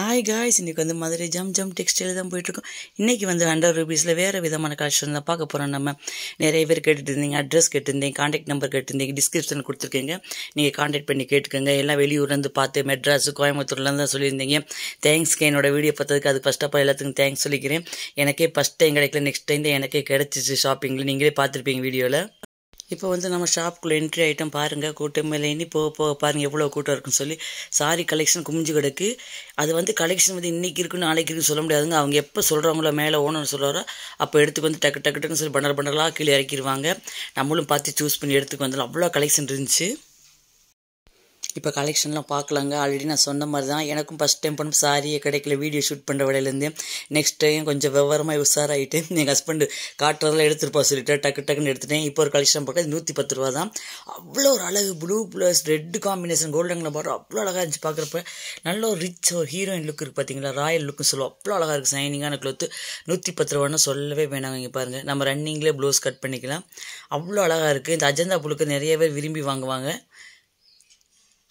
ஆய் காய்ஸ் இன்றைக்கி வந்து மதுரை ஜம் ஜம் டெக்ஸ்டைல் தான் போயிட்டுருக்கோம் இன்றைக்கி வந்து ஹண்ட்ரட் ருபீஸில் வேறு விதமான கலெக்ஷன் தான் பார்க்க போகிறோம் நம்ம நிறைய பேர் கேட்டுருந்தீங்க அட்ரஸ் கேட்டிருந்தீங்க காண்டாக்ட் நம்பர் கேட்டிருந்தீங்க டிஸ்கிரிப்ஷன் கொடுத்துருக்கீங்க நீங்கள் காண்டாக்ட் பண்ணி கேட்டுக்கோங்க எல்லாம் வெளியூர்லேருந்து பார்த்து மெட்ராஸ் கோயம்புத்தூர்லேருந்து தான் சொல்லியிருந்தீங்க தேங்க்ஸ்க்கு என்னோடய வீடியோ பார்த்ததுக்கு அது ஃபஸ்ட் ஆஃப் எல்லாத்துக்கும் தேங்க்ஸ் சொல்லிக்கிறேன் எனக்கே ஃபஸ்ட் டைம் கிடைக்கல நெக்ஸ்ட் டைம் தான் எனக்கே கிடச்சிச்சு ஷாப்பிங்கில் நீங்களே பார்த்துருப்பீங்க வீடியோவில் இப்போ வந்து நம்ம ஷாப்புக்குள்ளே என்ட்ரி ஆகிட்டோம் பாருங்கள் கூட்டம் மேலே இனி போக போக பாருங்கள் எவ்வளோ கூட்டம் இருக்குன்னு சொல்லி சாரி கலெக்ஷன் குமிஞ்சு கிடக்கு அது வந்து கலெக்ஷன் வந்து இன்றைக்கி இருக்குன்னு நாளைக்கு இருக்குன்னு சொல்ல முடியாதுங்க அவங்க எப்போ சொல்கிறாங்களோ மேலே ஓனர் சொல்கிறாரோ அப்போ எடுத்துக்கு வந்து டக்கு டக்கு டக்குன்னு சொல்லி பண்டல் பண்டலாக கீழே இறக்கிடுவாங்க நம்மளும் பார்த்து சூஸ் பண்ணி எடுத்துக்கு வந்துடும் அவ்வளோ கலெக்ஷன் இருந்துச்சு இப்போ கலெக்ஷன்லாம் பார்க்கலாங்க ஆல்ரெடி நான் சொன்ன மாதிரி தான் எனக்கும் ஃபஸ்ட் டைம் பண்ணும் சாரியே கிடைக்கல வீடியோ ஷூட் பண்ணுற வேலையிலேருந்து நெக்ஸ்ட் டைம் கொஞ்சம் விவரமாக உஷாராகிட்டு எங்கள் ஹஸ்பண்டு காட்டுறதெல்லாம் எடுத்துருப்பா சொல்லிட்டு டக்கு டக்குன்னு எடுத்துட்டேன் இப்போ ஒரு கலெக்ஷன் பார்க்க நூற்றி பத்து ரூபா தான் அவ்வளோ ஒரு அழகு ப்ளூ ப்ளஸ் ரெட் காம்பினேஷன் கோல்டனில் பாரு அவ்வளோ அழகாக இருந்துச்சு பார்க்குறப்ப நல்ல ஒரு ரிச் ஒரு ஹீரோயின் லுக் இருக்குது பார்த்தீங்களா ராயல் லுக்குன்னு சொல்லுவோம் அவ்வளோ அழகாக இருக்குது சைனிங்கான க்ளோத்து நூற்றி பத்து ரூபான்னு சொல்லவே வேணாங்க இங்கே பாருங்கள் நம்ம ரன்னிங்லேயே ப்ளவுஸ் கட் பண்ணிக்கலாம் அவ்வளோ அழகாக இருக்குது இந்த அஜந்தா புழுக்கு நிறைய பேர் விரும்பி வாங்குவாங்க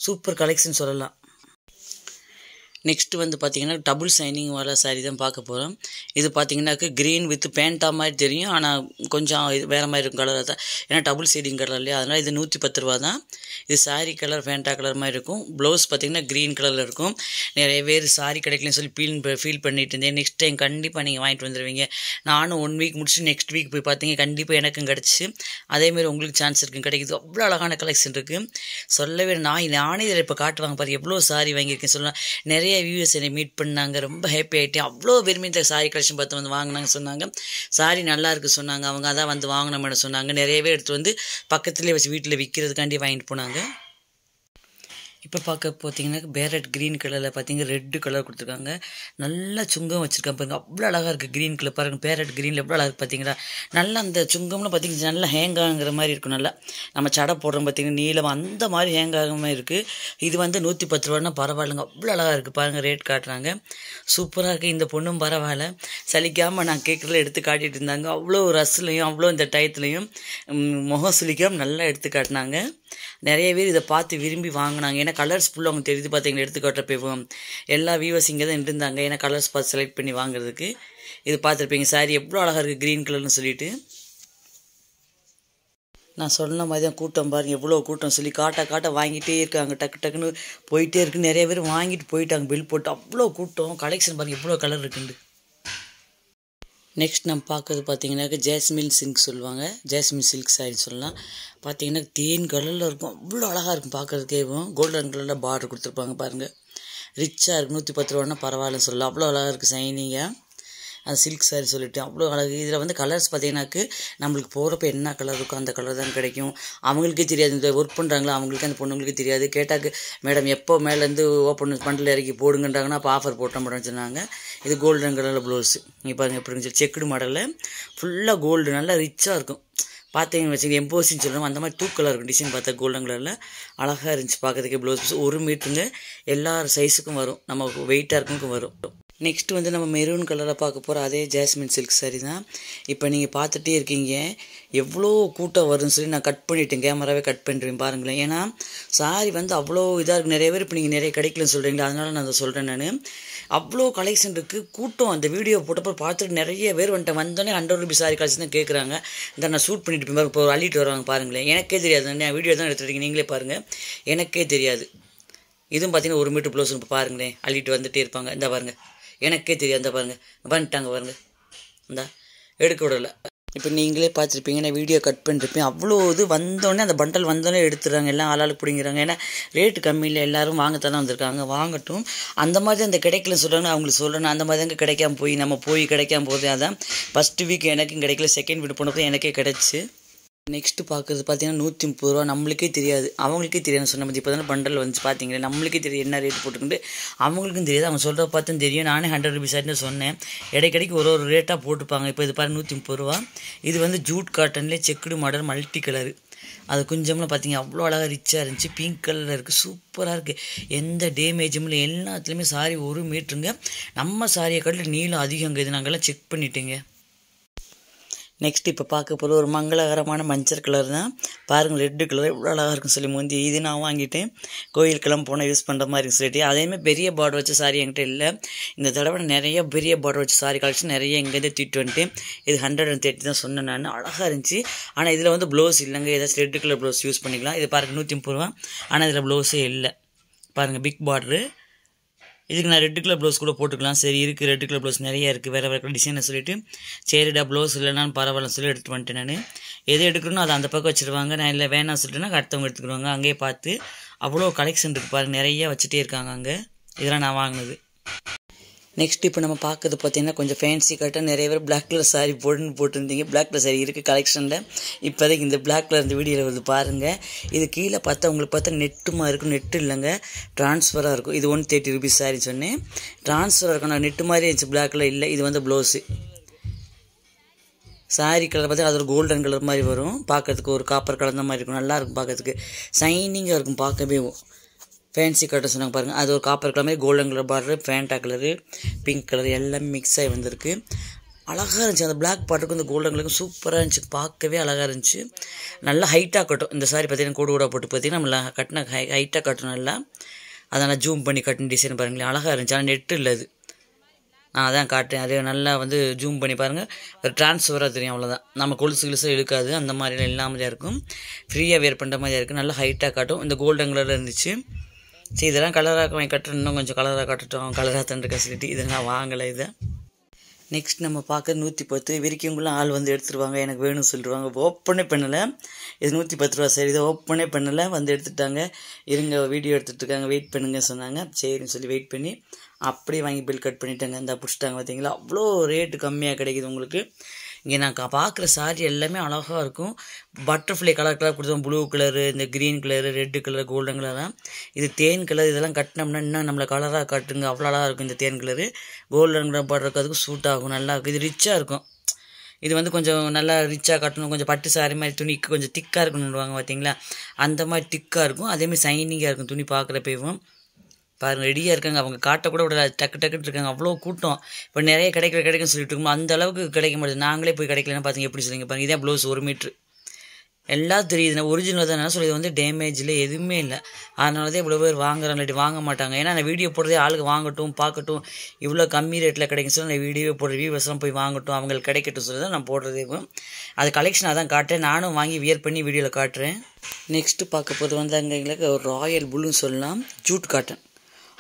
சூப்பர் கலெக்ஷன் சொல்லலாம் நெக்ஸ்ட் வந்து பார்த்திங்கன்னா டபுள் சைனிங் வர சாரீ தான் பார்க்க போகிறோம் இது பார்த்திங்கனாக்க க்ரீன் வித் பேண்டா மாதிரி தெரியும் ஆனால் கொஞ்சம் இது வேறு மாதிரி இருக்கும் கலராக தான் ஏன்னா டபுள் சைடிங் கலர் இல்லையா அதனால் இது நூற்றி பத்து ரூபா தான் இது சாரீ கலர் பேண்டா கலர் மாதிரி இருக்கும் ப்ளவுஸ் பார்த்திங்கன்னா க்ரீன் கலரில் இருக்கும் நிறைய பேர் சாரி கிடைக்கலன்னு சொல்லி ஃபீல் ஃபீல் பண்ணிட்டு இருந்தேன் நெக்ஸ்ட் டைம் கண்டிப்பாக நீங்கள் வாங்கிட்டு வந்துடுவீங்க நானும் ஒன் வீக் முடிச்சு நெக்ஸ்ட் வீக் போய் பார்த்தீங்க கண்டிப்பாக எனக்கும் கிடச்சி அதேமாரி உங்களுக்கு சான்ஸ் இருக்குது கிடைக்குது அவ்வளோ அழகான கலெக்ஷன் இருக்குது சொல்லவே நான் நானே இதில் இப்போ காட்டுவாங்க பாரு எவ்வளோ சாரி வாங்கியிருக்கேன் சொல்லலாம் நிறைய நிறைய வியூஸ் என்னை மீட் பண்ணாங்க ரொம்ப ஹாப்பி ஆகிட்டு அவ்வளோ விரும்பி இந்த சாரி கலெக்ஷன் பார்த்து வந்து வாங்கினாங்க சொன்னாங்க சாரி நல்லாயிருக்கு சொன்னாங்க அவங்க அதான் வந்து வாங்கினோம்னு சொன்னாங்க நிறையவே எடுத்து வந்து பக்கத்துலேயே வச்சு வீட்டில் விற்கிறதுக்காண்டி வாங்கிட்டு போனாங்க இப்போ பார்க்க பார்த்தீங்கன்னா பேரட் க்ரீன் கலரில் பார்த்தீங்கன்னா ரெட்டு கலர் கொடுத்துருக்காங்க நல்லா சுங்கம் வச்சுருக்காங்க பாருங்க அவ்வளோ அழகாக இருக்குது க்ரீன் கலர் பாருங்கள் பேரட் க்ரீனில் எவ்வளோ அழகாக பார்த்தீங்களா நல்லா அந்த சுங்கம்னு பார்த்தீங்கன்னா நல்லா ஹேங் ஆகுங்கிற மாதிரி இருக்கும் நல்லா நம்ம சடை போடுறோம் பார்த்தீங்கன்னா நீளம் அந்த மாதிரி ஹேங் ஆகிற மாதிரி இருக்குது இது வந்து நூற்றி பத்து ரூபான்னா பரவாயில்லைங்க அவ்வளோ அழகாக இருக்குது பாருங்கள் ரேட் காட்டுறாங்க சூப்பராக இருக்குது இந்த பொண்ணும் பரவாயில்ல சலிக்காமல் நான் கேட்குறதுல எடுத்து காட்டிகிட்டு இருந்தாங்க அவ்வளோ ரஸ்லையும் அவ்வளோ இந்த டயத்துலையும் முகம் சுளிக்காமல் நல்லா எடுத்து காட்டினாங்க நிறைய பேர் இதை பார்த்து விரும்பி வாங்கினாங்க ஏன்னா கலர்ஸ் ஃபுல்லாக அவங்க தெரியுது பார்த்தீங்கன்னா எடுத்துக்காட்டுறப்போ எல்லா வியூவர்ஸ் இங்கே தான் இருந்தாங்க ஏன்னா கலர்ஸ் பார்த்து செலக்ட் பண்ணி வாங்குறதுக்கு இது பார்த்துருப்பீங்க சாரி எவ்வளோ அழகாக இருக்குது க்ரீன் கலர்னு சொல்லிட்டு நான் சொன்ன மாதிரி தான் கூட்டம் பாருங்கள் எவ்வளோ கூட்டம் சொல்லி காட்ட காட்ட வாங்கிட்டே இருக்காங்க டக்கு டக்குன்னு போயிட்டே இருக்குது நிறைய பேர் வாங்கிட்டு போயிட்டாங்க பில் போட்டு அவ்வளோ கூட்டம் கலெக்ஷன் பாருங்கள் எவ்வளோ கலர் இருக்குண்டு நெக்ஸ்ட் நம்ம பார்க்குறது பார்த்தீங்கன்னாக்க ஜாஸ்மின் சில்க் சொல்லுவாங்க ஜாஸ்மின் சில்க் சாரின்னு சொல்லலாம் பார்த்தீங்கன்னா தேன் கலரில் இருக்கும் அவ்வளோ அழகாக இருக்கும் பார்க்குறதுக்கே கோல்டன் கலரில் பார்டர் கொடுத்துருப்பாங்க பாருங்கள் ரிச்சாக இருக்குது நூற்றி பத்து ரூபான்னா பரவாயில்லன்னு சொல்லலாம் அவ்வளோ அழகாக இருக்குது சைனிங்காக அந்த சில்க் சாரி சொல்லிவிட்டு அவ்வளோ அழகு இதில் வந்து கலர்ஸ் பார்த்தீங்கன்னாக்கு நம்மளுக்கு போகிறப்ப என்ன கலர் இருக்கோ அந்த கலர் தான் கிடைக்கும் அவங்களுக்கே தெரியாது இந்த ஒர்க் பண்ணுறாங்களா அவங்களுக்கு அந்த பொண்ணுங்களுக்கு தெரியாது கேட்டாக்கு மேடம் எப்போ மேலேருந்து ஓப்பன் பண்டில் இறக்கி போடுங்கன்றாங்கன்னா அப்போ ஆஃபர் போட்டோம் மேடம் சொன்னாங்க இது கோல்டன் கலரில் ப்ளவுஸ் இப்போ பாருங்க எப்படி இருந்துச்சு செக்குடு மாடலில் ஃபுல்லாக கோல்டு நல்லா ரிச்சாக இருக்கும் பார்த்தீங்கன்னு வச்சுங்க எம்போசின்னு சொல்லணும் அந்த மாதிரி தூக்கலாக இருக்கும் டிசைன் பார்த்தா கோல்டன் கலரில் அழகாக இருந்துச்சு பார்க்குறதுக்கு ப்ளவுஸ் ஒரு மீட்டருங்க எல்லா சைஸுக்கும் வரும் நம்ம வெயிட்டாக இருக்கும் வரும் நெக்ஸ்ட் வந்து நம்ம மெரூன் கலரில் பார்க்க போகிற அதே ஜாஸ்மின் சில்க் சாரி தான் இப்போ நீங்கள் பார்த்துட்டே இருக்கீங்க எவ்வளோ கூட்டம் வரும்னு சொல்லி நான் கட் பண்ணிட்டேன் கேமராவே கட் பண்ணுறேன் பாருங்களேன் ஏன்னா சாரி வந்து அவ்வளோ இதாக இருக்குது நிறைய பேர் இப்போ நீங்கள் நிறைய கிடைக்கலன்னு சொல்கிறீங்களா அதனால் நான் அதை சொல்கிறேன் நான் அவ்வளோ கலெக்ஷன் இருக்குது கூட்டம் அந்த வீடியோ போட்டப்போ பார்த்துட்டு நிறைய பேர் வந்துட்டு வந்தோடனே ஹண்ட்ரட் ருபி சாரி கலெக்ஷன் தான் கேட்குறாங்க இந்த நான் ஷூட் பண்ணிட்டு பாருங்க இப்போ அள்ளிட்டு வருவாங்க பாருங்களேன் எனக்கே தெரியாது நான் வீடியோ தான் எடுத்துருக்கீங்க நீங்களே பாருங்கள் எனக்கே தெரியாது இதுவும் பார்த்தீங்கன்னா ஒரு மீட்டர் ப்ளவுஸ் இப்போ பாருங்களேன் அள்ளிட்டு வந்துகிட்டே இருப்பாங்க இந்த பாருங்கள் எனக்கே தெரியாது பாருங்கள் வந்துட்டாங்க பாருங்கள் அந்த எடுக்க விடலை இப்போ நீங்களே பார்த்துருப்பீங்க நான் வீடியோ கட் பண்ணிருப்பேன் அவ்வளோ இது வந்தோடனே அந்த பண்டல் வந்தோடனே எடுத்துடுறாங்க எல்லாம் ஆளாளுக்கு பிடிங்கிறாங்க ஏன்னா ரேட்டு கம்மியில் எல்லோரும் வாங்கத்தானே வந்திருக்காங்க வாங்கட்டும் அந்த மாதிரி அந்த கிடைக்கல சொல்கிறாங்க அவங்களுக்கு சொல்கிறேன் அந்த மாதிரி கிடைக்காம போய் நம்ம போய் கிடைக்காம போதே அதான் ஃபஸ்ட்டு வீக் எனக்கும் கிடைக்கல செகண்ட் வீடு போனப்போ எனக்கே கிடச்சி நெக்ஸ்ட்டு பார்க்குறது பார்த்தீங்கன்னா நூற்றி முப்பது ரூபா நம்மளுக்கே தெரியாது அவங்களுக்கே தெரியாது சொன்ன இப்போ தானே பண்டல் வந்து பார்த்தீங்களே நம்மளுக்கே தெரியும் என்ன ரேட் போட்டுக்கிட்டு அவங்களுக்கும் தெரியாது அவங்க சொல்கிற பார்த்து தெரியும் நானே ஹண்ட்ரட் ருபீஸ் ஆகிட்டு சொன்னேன் இடைக்கடைக்கு ஒரு ஒரு ரேட்டாக போட்டுப்பாங்க இப்போ இது பாருங்கள் நூற்றி முப்பது ரூபா இது வந்து ஜூட் காட்டன்லேயே செக்குடு மாடல் மல்டி கலர் அது கொஞ்சம்லாம் பார்த்திங்க அவ்வளோ அழகாக ரிச்சாக இருந்துச்சு பிங்க் கலரில் இருக்குது சூப்பராக இருக்குது எந்த டேமேஜும் இல்லை எல்லாத்துலேயுமே சாரி ஒரு மீட்ருங்க நம்ம சாரியை கட்டில் நீளம் அதிகங்க இது நாங்கள்லாம் செக் பண்ணிட்டேங்க நெக்ஸ்ட் இப்போ பார்க்க போகிற ஒரு மங்களகரமான மஞ்சள் கலர் தான் பாருங்கள் ரெட்டு கலர் இவ்வளோ அழகாக இருக்கும் சொல்லி முந்தி இது நான் வாங்கிட்டேன் கோயிலுக்கெல்லாம் போனால் யூஸ் பண்ணுற மாதிரி சொல்லிட்டு அதேமாதிரி பெரிய பார்டர் வச்ச சாரி என்கிட்ட இல்லை இந்த தடவை நிறைய பெரிய பார்டர் வச்ச சாரி கலெக்ஷன் நிறைய இங்கேருந்து தீட்டு வந்துட்டு இது ஹண்ட்ரட் அண்ட் தேர்ட்டி தான் சொன்னேன் நான் அழகாக இருந்துச்சு ஆனால் இதில் வந்து ப்ளவுஸ் இல்லைங்க ஏதாச்சும் ரெட்டு கலர் ப்ளவுஸ் யூஸ் பண்ணிக்கலாம் இது பாருங்கள் நூற்றி முப்பது ரூபா ஆனால் இதில் ப்ளவுஸே இல்லை பாருங்கள் பிக் பார்டரு இதுக்கு நான் ரெட் கலர் ப்ளவுஸ் கூட போட்டுக்கலாம் சரி இருக்குது ரெட் கலர் ப்ளவுஸ் நிறையா இருக்குது வேறு வேறு டிசைனை சொல்லிவிட்டு சரிடா ப்ளவுஸ் இல்லைனாலும் பரவாயில்ல சொல்லி எடுத்து வந்துட்டேன் நான் எது எடுக்கணும் அதை அந்த பக்கம் வச்சுருவாங்க நான் இல்லை வேணாம் சொல்லிட்டுனா அடுத்தவங்க எடுத்துக்கிடுவாங்க அங்கேயே பார்த்து அவ்வளோ கலெக்ஷன் இருக்குது பாருங்கள் நிறையா வச்சுட்டே இருக்காங்க அங்கே இதெல்லாம் நான் வாங்கினது நெக்ஸ்ட் இப்போ நம்ம பார்க்குறது பார்த்தீங்கன்னா கொஞ்சம் ஃபேன்சி கட்டாக நிறைய பேர் பிளாக் கலர் சாரி போட்டுன்னு போட்டுருந்தீங்க பிளாக் கலர் சாரி இருக்குது கலெக்ஷனில் இப்போதைக்கு இந்த பிளாக் கலர் இந்த வீடியோவில் வந்து பாருங்கள் இது கீழே பார்த்தா உங்களுக்கு பார்த்தா நெட்டுமா இருக்கும் நெட்டு இல்லைங்க ட்ரான்ஸ்ஃபராக இருக்கும் இது ஒன் தேர்ட்டி ருபீஸ் சாரின்னு சொன்னேன் ட்ரான்ஸ்ஃபராக இருக்கும் நான் நெட்டு மாதிரி இருந்துச்சு பிளாக் கலர் இல்லை இது வந்து ப்ளவுஸு சாரி கலர் பார்த்தா அது ஒரு கோல்டன் கலர் மாதிரி வரும் பார்க்குறதுக்கு ஒரு காப்பர் கலர் மாதிரி இருக்கும் நல்லாயிருக்கும் பார்க்குறதுக்கு சைனிங்காக இருக்கும் பார்க்கவே ஃபேன்சி கலர் சொன்னாங்க பாருங்கள் அது ஒரு காப்பர் கலர் மாதிரி golden colour border Fanta colour pink colour எல்லாமே மிக்ஸ் ஆகி வந்திருக்கு அழகாக இருந்துச்சு அந்த பிளாக் பாட்டுக்கும் இந்த கோல்டன் கலருக்கும் சூப்பராக இருந்துச்சு பார்க்கவே அழகாக இருந்துச்சு நல்லா ஹைட்டாக கட்டும் இந்த சாரி பார்த்தீங்கன்னா கூட கூட போட்டு பார்த்தீங்கன்னா நம்ம கட்டின ஹை ஹைட்டாக கட்டணும் நல்லா அதனால் ஜூம் பண்ணி கட்டின டிசைன் பாருங்களேன் அழகாக இருந்துச்சு ஆனால் நெட்டு இல்லை அது நான் அதான் காட்டுறேன் அது நல்லா வந்து ஜூம் பண்ணி பாருங்கள் டிரான்ஸ்ஃபராக தெரியும் அவ்வளோதான் நம்ம கொலுசு கிலுசு இழுக்காது அந்த மாதிரிலாம் இல்லாமலே இருக்கும் ஃப்ரீயாக வேர் பண்ணுற மாதிரியாக இருக்கும் நல்லா ஹைட்டாக காட்டும் இந்த கோல்டன் கலரில் இருந்துச்சு சரி இதெல்லாம் கலராக கட்டணும் இன்னும் கொஞ்சம் கலராக கட்டட்டும் கலராக தண்டு சொல்லிட்டு இதெல்லாம் வாங்கலை இதை நெக்ஸ்ட் நம்ம பார்க்க நூற்றி பத்து விரிக்கவங்களும் ஆள் வந்து எடுத்துருவாங்க எனக்கு வேணும்னு சொல்லிடுவாங்க ஓப்பனே பண்ணலை இது நூற்றி பத்து ரூபா சரி இதை ஓப்பனே பண்ணலை வந்து எடுத்துட்டாங்க இருங்க வீடியோ எடுத்துகிட்டு இருக்காங்க வெயிட் பண்ணுங்க சொன்னாங்க சரின்னு சொல்லி வெயிட் பண்ணி அப்படியே வாங்கி பில் கட் பண்ணிட்டாங்க இந்த பிடிச்சிட்டாங்க பார்த்தீங்களா அவ்வளோ ரேட்டு கம்மியாக கிடைக்குது உங்களுக்கு இங்கே நான் பார்க்குற சாரீ எல்லாமே அழகாக இருக்கும் பட்டர்ஃப்ளை கலர் கலர் கொடுத்தோம் ப்ளூ கலரு இந்த green colour red colour golden தான் இது தேன் கலர் இதெல்லாம் கட்டினோம்னா இன்னும் நம்மளை கலராக கட்டுங்க அவ்வளோ அழகாக இருக்கும் இந்த தேன் கலரு கோல்டன் கலர் பாடுறதுக்கு சூட் ஆகும் நல்லா இருக்கும் இது ரிச்சாக இருக்கும் இது வந்து கொஞ்சம் நல்லா ரிச்சாக கட்டணும் கொஞ்சம் பட்டு சாரி மாதிரி துணிக்கு கொஞ்சம் திக்காக இருக்கணும்னுவாங்க பார்த்தீங்களா அந்த மாதிரி திக்காக இருக்கும் அதேமாதிரி சைனிங்காக இருக்கும் துணி பார்க்குறப்பையும் பாருங்கள் ரெடியாக இருக்காங்க அவங்க காட்ட கூட விடல டக்கு டக்குன்னு இருக்காங்க அவ்வளோ கூட்டம் இப்போ நிறைய கிடைக்கிற கிடைக்குன்னு சொல்லிட்டு இருக்கோம் அந்த அளவுக்கு கிடைக்க மாட்டேது நாங்களே போய் கிடைக்கலன்னு பார்த்துங்க எப்படி சொல்லுங்க பாருங்கள் இதான் ப்ளவுஸ் ஒரு மீட்ரு எல்லாம் தெரியுதுண்ணா ஒரிஜினல் தான் சொல்லி இது வந்து டேமேஜில் எதுவுமே இல்லை அதனால தான் இவ்வளோ பேர் வாங்குறாங்க வாங்க மாட்டாங்க ஏன்னா அந்த வீடியோ போடுறதே ஆளுக்கு வாங்கட்டும் பார்க்கட்டும் இவ்வளோ கம்மி ரேட்டில் கிடைக்கும் சொல்லி நான் வீடியோ போடுற வியூவர்ஸ்லாம் போய் வாங்கட்டும் அவங்களுக்கு கிடைக்கட்டும் சொல்லி தான் நான் போடுறதே அது கலெக்ஷன் அதான் காட்டுறேன் நானும் வாங்கி வியர் பண்ணி வீடியோவில் காட்டுறேன் நெக்ஸ்ட்டு பார்க்க போகிறது வந்து அங்கே எங்களுக்கு ராயல் புல்லுன்னு சொல்லலாம் ஜூட் காட்டன்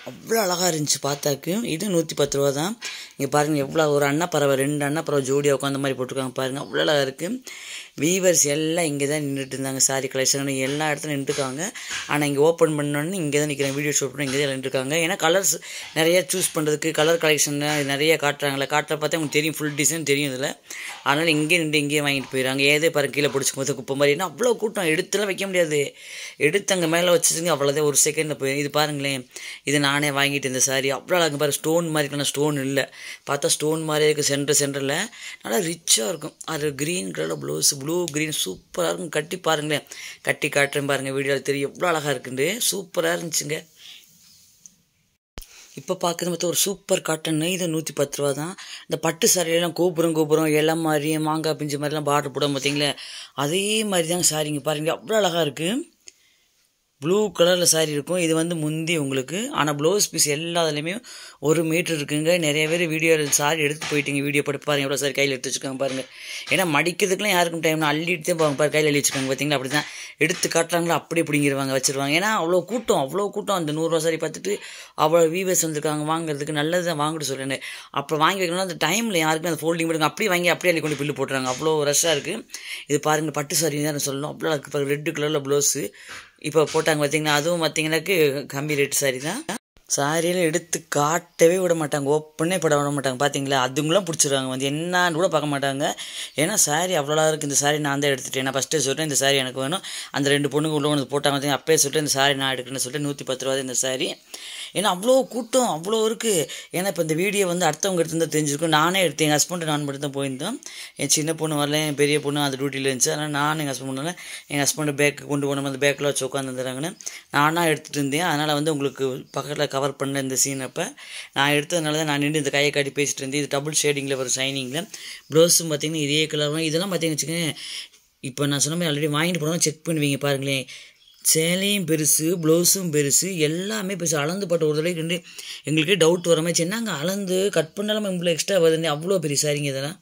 அவ்வளோ அழகாக இருந்துச்சு பார்த்தாக்கையும் இது நூற்றி பத்து ரூபா தான் இங்கே பாருங்கள் எவ்வளோ ஒரு அண்ணா பறவை ரெண்டு அண்ணா பறவை ஜோடியாக உட்காந்த மாதிரி போட்டிருக்காங்க பாருங்கள் அவ்வளோ அழகாக இருக்குது வீவர்ஸ் எல்லாம் இங்கே தான் நின்றுட்டு இருந்தாங்க சாரி கலெக்ஷன் எல்லா இடத்துல நின்றுருக்காங்க ஆனால் இங்கே ஓப்பன் பண்ணோன்னு இங்கே தான் நிற்கிறேன் வீடியோ ஷூட் பண்ணி இங்கே தான் நின்றுருக்காங்க ஏன்னா கலர்ஸ் நிறையா சூஸ் பண்ணுறதுக்கு கலர் கலெக்ஷன் நிறைய காட்டுறாங்களே காட்டுற பார்த்தா உங்களுக்கு தெரியும் ஃபுல் டிசைன் தெரியும் இதில் அதனால் இங்கே நின்று இங்கேயே வாங்கிட்டு போயிடறாங்க ஏதே பாருங்க கீழே பிடிச்சி போது குப்பை மாதிரி ஏன்னா அவ்வளோ கூட்டம் எடுத்துலாம் வைக்க முடியாது எடுத்து அங்கே மேலே வச்சுருங்க அவ்வளோதான் ஒரு செகண்டில் போயிடும் இது பாருங்களேன் இது நானே வாங்கிட்டு இருந்த சாரி அவ்வளோ அழகாக பாரு ஸ்டோன் மாதிரி இருக்கு ஸ்டோன் இல்லை பார்த்தா ஸ்டோன் மாதிரி இருக்குது சென்டர் சென்டரில் நல்லா ரிச்சாக இருக்கும் அது க்ரீன் கலரில் ப்ளவுஸ் ப்ளூ க்ரீன் சூப்பராக இருக்கும் கட்டி பாருங்களேன் கட்டி காட்டுறேன் பாருங்கள் வீடியோவில் தெரியும் எவ்வளோ அழகாக இருக்குது சூப்பராக இருந்துச்சுங்க இப்போ பார்க்குறது மொத்தம் ஒரு சூப்பர் காட்டன் இது நூற்றி பத்து ரூபா தான் இந்த பட்டு சாரியெல்லாம் கோபுரம் கோபுரம் இலை மாதிரி மாங்காய் பிஞ்சு மாதிரிலாம் பார்டர் போடும் பார்த்தீங்களே அதே மாதிரி தான் சாரிங்க பாருங்கள் அவ்வளோ அழகாக இருக்குது ப்ளூ கலரில் சாரீ இருக்கும் இது வந்து முந்தி உங்களுக்கு ஆனால் ப்ளவுஸ் பீஸ் எல்லா இதுலேயுமே ஒரு மீட்ரு இருக்குங்க நிறைய பேர் வீடியோ சாரி எடுத்து போயிட்டீங்க வீடியோ போட்டு பாருங்கள் எவ்வளோ சார் கையில் எடுத்து வச்சுக்கோங்க பாருங்கள் ஏன்னா மடிக்கிறதுக்குலாம் யாருக்கும் டைம்னா அள்ளிட்டு தான் போவாங்க பாரு கையில் அள்ளி வச்சுக்கோங்க பார்த்தீங்களா அப்படி தான் எடுத்து காட்டுறாங்களோ அப்படி பிடிங்கிருவாங்க வச்சுருவாங்க ஏன்னா அவ்வளோ கூட்டம் அவ்வளோ கூட்டம் அந்த நூறுரூவா சாரி பார்த்துட்டு அவ்வளோ வீவர்ஸ் வந்திருக்காங்க வாங்குறதுக்கு நல்லது தான் வாங்கிட்டு சொல்கிறேன் அப்புறம் வாங்கி வைக்கணும்னா அந்த டைமில் யாருக்கும் அந்த ஃபோல்டிங் பண்ணுங்க அப்படியே வாங்கி அப்படியே அள்ளி கொண்டு பில்லு போட்டுறாங்க அவ்வளோ ரஷ்ஷாக இருக்குது இது பாருங்கள் பட்டு சாரி தான் சொல்லணும் அவ்வளோ ரெட்டு கலரில் ப்ளவுஸு இப்போ போட்டாங்க பார்த்தீங்கன்னா அதுவும் பார்த்தீங்கன்னாக்கு கம்மி ரேட் சாரி தான் சாரியெல்லாம் எடுத்து காட்டவே விட மாட்டாங்க ஓப்பனே போட விட மாட்டாங்க பார்த்தீங்களா அதுங்களும் பிடிச்சிருவாங்க வந்து என்னான்னு கூட பார்க்க மாட்டாங்க ஏன்னா சாரி அவ்வளோலாம் இருக்குது இந்த சாரி நான் தான் எடுத்துட்டேன் நான் ஃபஸ்ட்டே சொல்லிட்டேன் இந்த சாரி எனக்கு வேணும் அந்த ரெண்டு பொண்ணுக்கு உள்ள ஒன்று போட்டாங்க அப்பே சொல்லிட்டு இந்த சாரி நான் எடுக்கிறேன்னு சொல்லிட்டு நூற்றி பத்து ரூபா இந்த சாரி ஏன்னா அவ்வளோ கூட்டம் அவ்வளோ இருக்குது ஏன்னா இப்போ இந்த வீடியோ வந்து அடுத்தவங்க எடுத்துருந்தா தெரிஞ்சிருக்கும் நானே எடுத்தேன் எங்கள் ஹஸ்பண்ட் நான் மட்டும் தான் போயிருந்தோம் என் சின்ன பொண்ணு வரல என் பெரிய பொண்ணு அந்த டியூட்டியில் இருந்துச்சு அதனால் நான் எங்கள் ஹஸ்பண்ட் வரல எங்கள் ஹஸ்பண்ட் பேக்கு கொண்டு போன அந்த பேக்கில் வச்சு உட்காந்துருந்தாங்கன்னு நானாக எடுத்துகிட்டு இருந்தேன் அதனால் வந்து உங்களுக்கு பக்கத்தில் கவர் பண்ண இந்த சீன் அப்போ நான் எடுத்ததுனால தான் நான் நின்று இந்த கையை காட்டி பேசிகிட்டு இருந்தேன் இது டபுள் ஷேடிங்கில் ஒரு ஷைனிங்கில் ப்ளவுஸும் பார்த்திங்கன்னா இதே கலரும் இதெல்லாம் பார்த்தீங்கன்னு வச்சுக்கோங்க இப்போ நான் சொன்ன மாதிரி ஆல்ரெடி வாங்கிட்டு போனோம்னா செக் பண்ணுவீங்க பாருங்களேன் சேலையும் பெருசு ப்ளவுஸும் பெருசு எல்லாமே பெருசு அளந்து பட்ட ஒரு தடவைக்கு ரெண்டு எங்களுக்கே டவுட் வர மாதிரி அங்கே அளந்து கட் பண்ணாலும் இவ்வளோ எக்ஸ்ட்ரா வருது அவ்வளோ பெரிய சாரிங்க இதெல்லாம்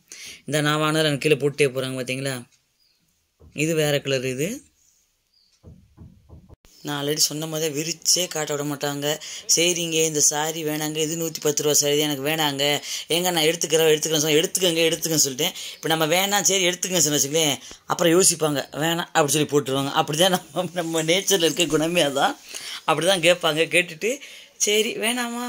இந்த நான் வாங்கினாலும் எனக்கு கீழே போட்டே போகிறாங்க பார்த்தீங்களா இது வேறு கலர் இது நான் ஆல்ரெடி சொன்ன மாதிரி விரிச்சே காட்ட விட மாட்டாங்க சரிங்க இந்த சாரி வேணாங்க இது நூற்றி பத்து ரூபா சாரி எனக்கு வேணாங்க எங்க நான் எடுத்துக்கிறேன் எடுத்துக்கிறேன் எடுத்துக்கங்க எடுத்துக்கன்னு சொல்லிட்டேன் இப்போ நம்ம வேணாம் சரி எடுத்துக்கங்க சொன்னேன் வச்சுக்கலேன் அப்புறம் யோசிப்பாங்க வேணாம் அப்படி சொல்லி போட்டுருவாங்க அப்படி தான் நம்ம நம்ம நேச்சரில் இருக்க குணமே அதான் அப்படி தான் கேட்பாங்க கேட்டுட்டு சரி வேணாமா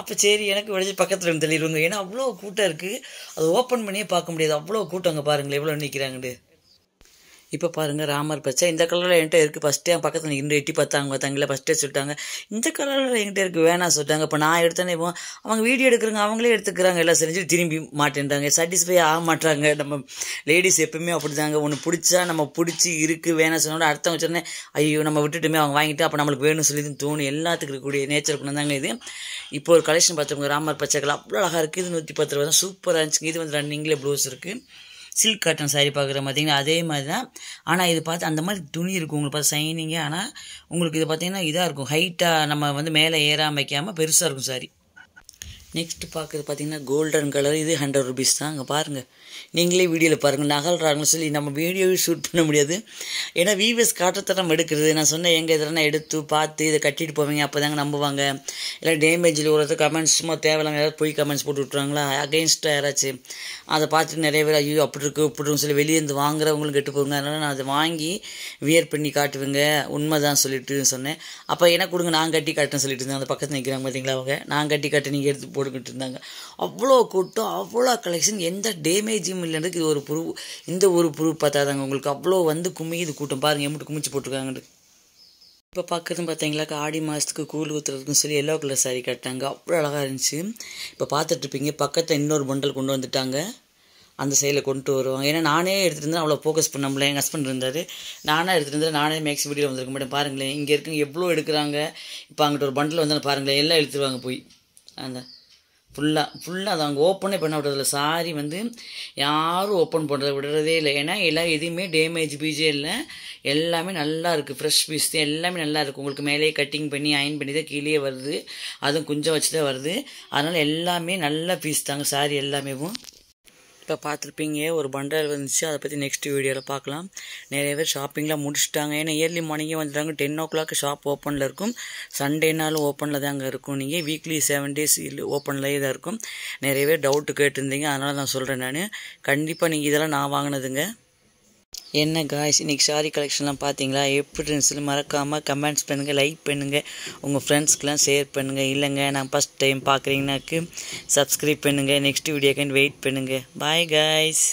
அப்போ சரி எனக்கு விளைஞ்சி பக்கத்தில் இருந்து தள்ளிடுவாங்க ஏன்னா அவ்வளோ கூட்டம் இருக்குது அது ஓப்பன் பண்ணியே பார்க்க முடியாது அவ்வளோ கூட்டம் அங்கே பாருங்களேன் எவ்வளோ நிற்கிறாங்கட்டு இப்போ பாருங்கள் ராமர் பச்சை இந்த கலரில் என்கிட்ட இருக்குது ஃபஸ்ட்டே என் பக்கத்தில் இன்னும் எட்டி பார்த்தாங்க தங்கில ஃபஸ்ட்டே சொல்லிட்டாங்க இந்த கலரில் என்கிட்ட இருக்குது வேணாம் சொல்லிட்டாங்க இப்போ நான் எடுத்தேனே இப்போ அவங்க வீடியோ எடுக்கிறாங்க அவங்களே எடுத்துக்கிறாங்க எல்லாம் செஞ்சு திரும்பி மாட்டேன்றாங்க சாட்டிஸ்ஃபை ஆக மாட்டாங்க நம்ம லேடிஸ் எப்பவுமே அப்படி தாங்க ஒன்று பிடிச்சா நம்ம பிடிச்சி இருக்குது வேணாம் சொன்னோட அடுத்தவங்க சொன்னேன் ஐயோ நம்ம விட்டுட்டுமே அவங்க வாங்கிட்டு அப்போ நம்மளுக்கு வேணும்னு சொல்லி தோணும் எல்லாத்துக்கு இருக்கக்கூடிய நேச்சர் தாங்க இது இப்போ ஒரு கலெக்ஷன் பார்த்துருக்கோங்க ராமர் பச்சைகள் அவ்வளோ அழகாக இருக்குது இது நூற்றி பத்து ரூபா தான் சூப்பராக இருந்துச்சுங்க இது வந்து ரன்னிங்கில் ப்ளவுஸ் இருக்குது சில்க் காட்டன் சாரீ பார்க்குற பார்த்தீங்கன்னா அதே மாதிரி தான் ஆனால் இது பார்த்து அந்த மாதிரி துணி இருக்கும் உங்களுக்கு பார்த்து சைனிங்கு ஆனால் உங்களுக்கு இது பார்த்தீங்கன்னா இதாக இருக்கும் ஹைட்டாக நம்ம வந்து மேலே ஏறாமல் வைக்காமல் பெருசாக இருக்கும் சாரி நெக்ஸ்ட் பார்க்குறது பார்த்திங்கன்னா கோல்டன் கலர் இது ஹண்ட்ரட் ருபீஸ் தான் அங்கே பாருங்கள் நீங்களே வீடியோவில் பாருங்கள் நகல்றாங்கன்னு சொல்லி நம்ம வீடியோவே ஷூட் பண்ண முடியாது ஏன்னா விவிஎஸ் காட்டுத்தரம் எடுக்கிறது நான் சொன்னேன் எங்கள் இதெல்லாம் எடுத்து பார்த்து இதை கட்டிட்டு போவீங்க அப்போ தாங்க நம்புவாங்க இல்லை டேமேஜில் ஒரு கமெண்ட்ஸ் சும்மா தேவையில்லாமல் யாராவது போய் கமெண்ட்ஸ் போட்டு விட்றாங்களா அகெயின்ஸ்டாக யாராச்சும் அதை பார்த்துட்டு நிறைய பேர் ஐயோ அப்படி இருக்குது இப்படி இருக்குன்னு சொல்லி வெளியேருந்து வாங்குறவங்களும் கெட்டு போங்க அதனால் நான் அதை வாங்கி வியர் பண்ணி காட்டுவேங்க உண்மை தான் சொல்லிட்டு சொன்னேன் அப்போ என்ன கொடுங்க நான் கட்டி காட்டுன்னு சொல்லிட்டு இருந்தேன் அந்த பக்கத்தில் நிற்கிறாங்க பார்த்தீங்களா அவங்க நான் கட்டி காட்டு நீங்கள் எடுத்து போட்டுக்கிட்டு இருந்தாங்க அவ்வளோ கூட்டம் அவ்வளோ கலெக்ஷன் எந்த டேமேஜ் சாட்சியம் இல்லைன்றது இது ஒரு ப்ரூவ் இந்த ஒரு ப்ரூவ் பார்த்தாதாங்க உங்களுக்கு அவ்வளோ வந்து குமியுது கூட்டம் பாருங்கள் எம்மிட்டு குமிச்சு போட்டிருக்காங்கன்ட்டு இப்போ பார்க்குறது பார்த்தீங்களாக்கா ஆடி மாதத்துக்கு கூழ் ஊற்றுறதுக்குன்னு சொல்லி எல்லோ கலர் சாரி கட்டாங்க அவ்வளோ அழகாக இருந்துச்சு இப்போ பார்த்துட்ருப்பீங்க பக்கத்தில் இன்னொரு பண்டல் கொண்டு வந்துட்டாங்க அந்த சைடில் கொண்டு வருவாங்க ஏன்னா நானே எடுத்துகிட்டு இருந்தால் அவ்வளோ ஃபோக்கஸ் பண்ண முடியல எங்கள் ஹஸ்பண்ட் இருந்தார் நானே எடுத்துகிட்டு இருந்தால் நானே மேக்ஸ் வீடியோ வந்திருக்க மாட்டேன் பாருங்களேன் இங்கே இருக்குங்க எவ்வளோ எடுக்கிறாங்க இப்போ அங்கிட்ட ஒரு பண்டில் வந்தாலும் பாருங்களேன் எல்லாம் எடுத்துருவாங்க போய் அந்த ஃபுல்லாக ஃபுல்லாக அதை அவங்க ஓப்பனே பண்ண விடுறதில்ல சாரி வந்து யாரும் ஓப்பன் பண்ணுறத விடுறதே இல்லை ஏன்னா எல்லாம் எதுவுமே டேமேஜ் பீஜே இல்லை எல்லாமே நல்லா இருக்குது ஃப்ரெஷ் பீஸ் தான் எல்லாமே நல்லா இருக்குது உங்களுக்கு மேலேயே கட்டிங் பண்ணி அயன் பண்ணி தான் கீழே வருது அதுவும் குஞ்சம் வச்சு தான் வருது அதனால் எல்லாமே நல்ல பீஸ் தாங்க சாரி எல்லாமேவும் இப்போ பார்த்துருப்பீங்க ஒரு பண்டல் வந்துச்சு அதை பற்றி நெக்ஸ்ட் வீடியோவில் பார்க்கலாம் நிறைய பேர் ஷாப்பிங்லாம் முடிச்சுட்டாங்க ஏன்னா இயர்லி மார்னிங்கே வந்துட்டாங்க டென் ஓ கிளாக் ஷாப் ஓப்பனில் இருக்கும் சண்டேனாலும் ஓப்பனில் தாங்க இருக்கும் நீங்கள் வீக்லி செவன் டேஸ் இல்லை ஓப்பனில் தான் இருக்கும் நிறைய பேர் டவுட்டு கேட்டிருந்தீங்க அதனால் நான் சொல்கிறேன் நான் கண்டிப்பாக நீங்கள் இதெல்லாம் நான் வாங்கினதுங்க என்ன காய்ஸ் இன்றைக்கி சாரி கலெக்ஷன்லாம் பார்த்தீங்களா எப்படி இருந்துச்சு மறக்காமல் கமெண்ட்ஸ் பண்ணுங்கள் லைக் பண்ணுங்கள் உங்கள் ஃப்ரெண்ட்ஸ்க்கெலாம் ஷேர் பண்ணுங்கள் இல்லைங்க நான் ஃபஸ்ட் டைம் பார்க்குறீங்கனாக்கு சப்ஸ்கிரைப் பண்ணுங்கள் நெக்ஸ்ட் வீடியோக்கான வெயிட் பண்ணுங்கள் பாய் காய்ஸ்